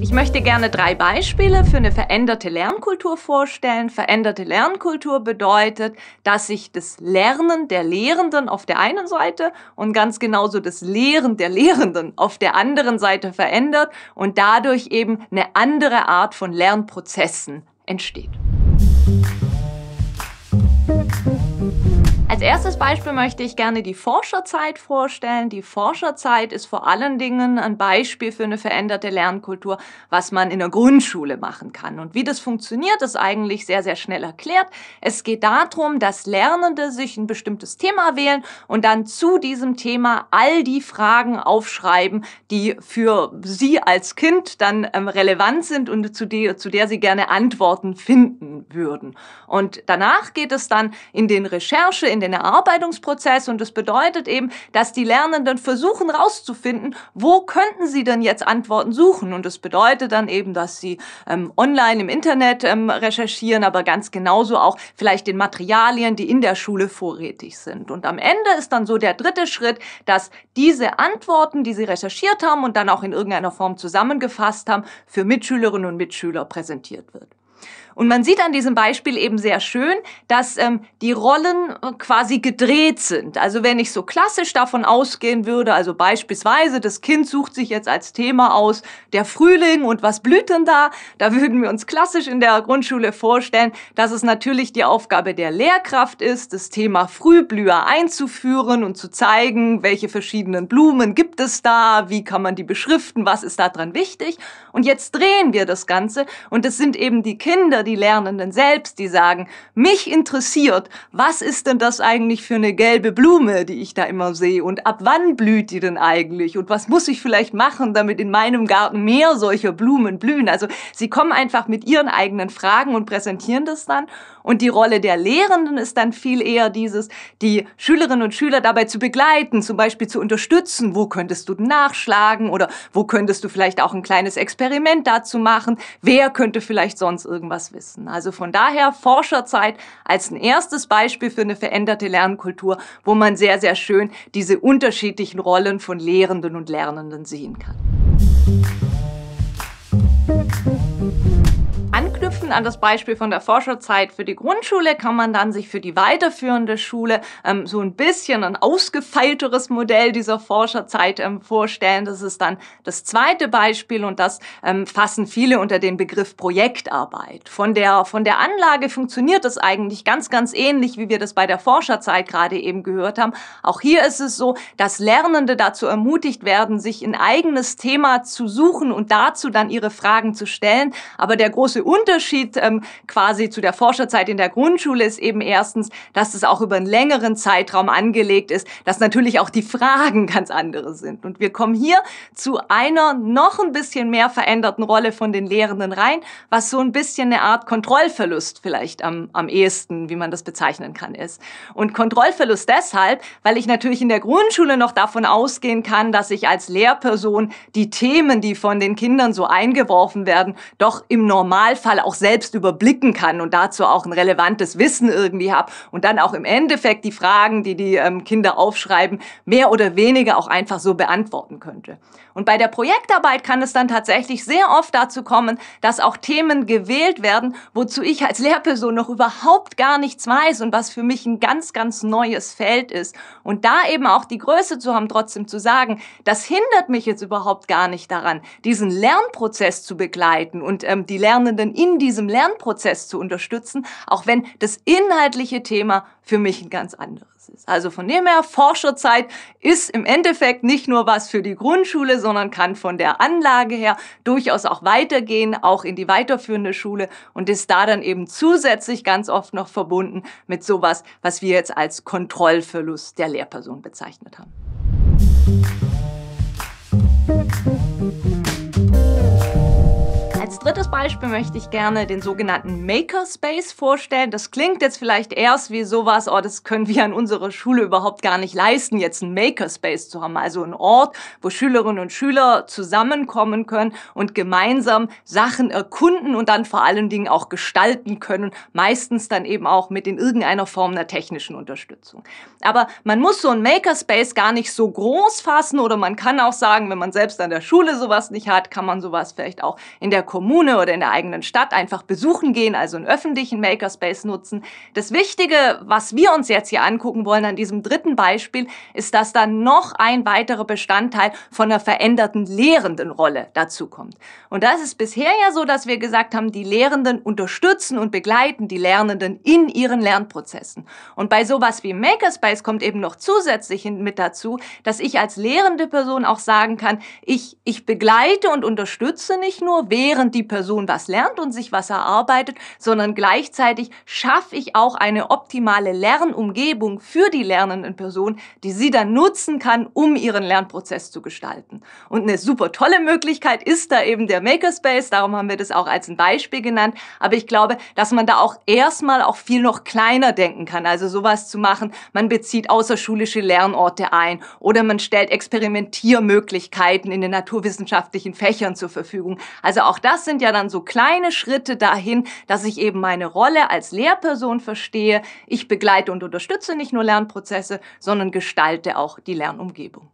Ich möchte gerne drei Beispiele für eine veränderte Lernkultur vorstellen. Veränderte Lernkultur bedeutet, dass sich das Lernen der Lehrenden auf der einen Seite und ganz genauso das Lehren der Lehrenden auf der anderen Seite verändert und dadurch eben eine andere Art von Lernprozessen entsteht. Als erstes Beispiel möchte ich gerne die Forscherzeit vorstellen. Die Forscherzeit ist vor allen Dingen ein Beispiel für eine veränderte Lernkultur, was man in der Grundschule machen kann. Und wie das funktioniert, ist eigentlich sehr, sehr schnell erklärt. Es geht darum, dass Lernende sich ein bestimmtes Thema wählen und dann zu diesem Thema all die Fragen aufschreiben, die für sie als Kind dann ähm, relevant sind und zu der, zu der sie gerne Antworten finden würden. Und danach geht es dann in den Recherche, in den Erarbeitungsprozess und das bedeutet eben, dass die Lernenden versuchen rauszufinden, wo könnten sie denn jetzt Antworten suchen. Und das bedeutet dann eben, dass sie ähm, online im Internet ähm, recherchieren, aber ganz genauso auch vielleicht den Materialien, die in der Schule vorrätig sind. Und am Ende ist dann so der dritte Schritt, dass diese Antworten, die sie recherchiert haben und dann auch in irgendeiner Form zusammengefasst haben, für Mitschülerinnen und Mitschüler präsentiert wird. Und man sieht an diesem Beispiel eben sehr schön, dass ähm, die Rollen äh, quasi gedreht sind. Also wenn ich so klassisch davon ausgehen würde, also beispielsweise das Kind sucht sich jetzt als Thema aus der Frühling und was blüht denn da, da würden wir uns klassisch in der Grundschule vorstellen, dass es natürlich die Aufgabe der Lehrkraft ist, das Thema Frühblüher einzuführen und zu zeigen, welche verschiedenen Blumen gibt es da, wie kann man die beschriften, was ist daran wichtig. Und jetzt drehen wir das Ganze und es sind eben die Kinder, oder die Lernenden selbst, die sagen, mich interessiert, was ist denn das eigentlich für eine gelbe Blume, die ich da immer sehe und ab wann blüht die denn eigentlich und was muss ich vielleicht machen, damit in meinem Garten mehr solcher Blumen blühen. Also sie kommen einfach mit ihren eigenen Fragen und präsentieren das dann und die Rolle der Lehrenden ist dann viel eher dieses, die Schülerinnen und Schüler dabei zu begleiten, zum Beispiel zu unterstützen, wo könntest du nachschlagen oder wo könntest du vielleicht auch ein kleines Experiment dazu machen, wer könnte vielleicht sonst irgendwas Alltagswissen. Also von daher Forscherzeit als ein erstes Beispiel für eine veränderte Lernkultur, wo man sehr, sehr schön diese unterschiedlichen Rollen von Lehrenden und Lernenden sehen kann. Musik anschließend an das Beispiel von der Forscherzeit für die Grundschule kann man dann sich für die weiterführende Schule ähm, so ein bisschen ein ausgefeilteres Modell dieser Forscherzeit ähm, vorstellen. Das ist dann das zweite Beispiel und das ähm, fassen viele unter den Begriff Projektarbeit. Von der, von der Anlage funktioniert das eigentlich ganz, ganz ähnlich, wie wir das bei der Forscherzeit gerade eben gehört haben. Auch hier ist es so, dass Lernende dazu ermutigt werden, sich ein eigenes Thema zu suchen und dazu dann ihre Fragen zu stellen. Aber der große Unterschied Unterschied ähm, quasi zu der Forscherzeit in der Grundschule ist eben erstens, dass es auch über einen längeren Zeitraum angelegt ist, dass natürlich auch die Fragen ganz andere sind. Und wir kommen hier zu einer noch ein bisschen mehr veränderten Rolle von den Lehrenden rein, was so ein bisschen eine Art Kontrollverlust vielleicht am, am ehesten, wie man das bezeichnen kann, ist. Und Kontrollverlust deshalb, weil ich natürlich in der Grundschule noch davon ausgehen kann, dass ich als Lehrperson die Themen, die von den Kindern so eingeworfen werden, doch im Normalfall auch selbst überblicken kann und dazu auch ein relevantes Wissen irgendwie habe und dann auch im Endeffekt die Fragen, die die ähm, Kinder aufschreiben, mehr oder weniger auch einfach so beantworten könnte. Und bei der Projektarbeit kann es dann tatsächlich sehr oft dazu kommen, dass auch Themen gewählt werden, wozu ich als Lehrperson noch überhaupt gar nichts weiß und was für mich ein ganz, ganz neues Feld ist. Und da eben auch die Größe zu haben, trotzdem zu sagen, das hindert mich jetzt überhaupt gar nicht daran, diesen Lernprozess zu begleiten und ähm, die Lernenden in diese diesem Lernprozess zu unterstützen, auch wenn das inhaltliche Thema für mich ein ganz anderes ist. Also von dem her, Forscherzeit ist im Endeffekt nicht nur was für die Grundschule, sondern kann von der Anlage her durchaus auch weitergehen, auch in die weiterführende Schule und ist da dann eben zusätzlich ganz oft noch verbunden mit sowas, was wir jetzt als Kontrollverlust der Lehrperson bezeichnet haben konkretes Beispiel möchte ich gerne den sogenannten Makerspace vorstellen. Das klingt jetzt vielleicht erst wie sowas, oh, das können wir an unserer Schule überhaupt gar nicht leisten, jetzt einen Makerspace zu haben. Also einen Ort, wo Schülerinnen und Schüler zusammenkommen können und gemeinsam Sachen erkunden und dann vor allen Dingen auch gestalten können. Meistens dann eben auch mit in irgendeiner Form einer technischen Unterstützung. Aber man muss so einen Makerspace gar nicht so groß fassen oder man kann auch sagen, wenn man selbst an der Schule sowas nicht hat, kann man sowas vielleicht auch in der Kommune Kommune oder in der eigenen Stadt einfach besuchen gehen, also einen öffentlichen Makerspace nutzen. Das Wichtige, was wir uns jetzt hier angucken wollen an diesem dritten Beispiel, ist, dass dann noch ein weiterer Bestandteil von einer veränderten Lehrendenrolle dazukommt. Und das ist bisher ja so, dass wir gesagt haben, die Lehrenden unterstützen und begleiten die Lernenden in ihren Lernprozessen. Und bei sowas wie Makerspace kommt eben noch zusätzlich mit dazu, dass ich als lehrende Person auch sagen kann, ich, ich begleite und unterstütze nicht nur, während die Person Person was lernt und sich was erarbeitet, sondern gleichzeitig schaffe ich auch eine optimale Lernumgebung für die lernenden Person, die sie dann nutzen kann, um ihren Lernprozess zu gestalten. Und eine super tolle Möglichkeit ist da eben der Makerspace, darum haben wir das auch als ein Beispiel genannt. Aber ich glaube, dass man da auch erstmal auch viel noch kleiner denken kann. Also sowas zu machen, man bezieht außerschulische Lernorte ein oder man stellt Experimentiermöglichkeiten in den naturwissenschaftlichen Fächern zur Verfügung. Also auch das sind ja dann so kleine Schritte dahin, dass ich eben meine Rolle als Lehrperson verstehe. Ich begleite und unterstütze nicht nur Lernprozesse, sondern gestalte auch die Lernumgebung.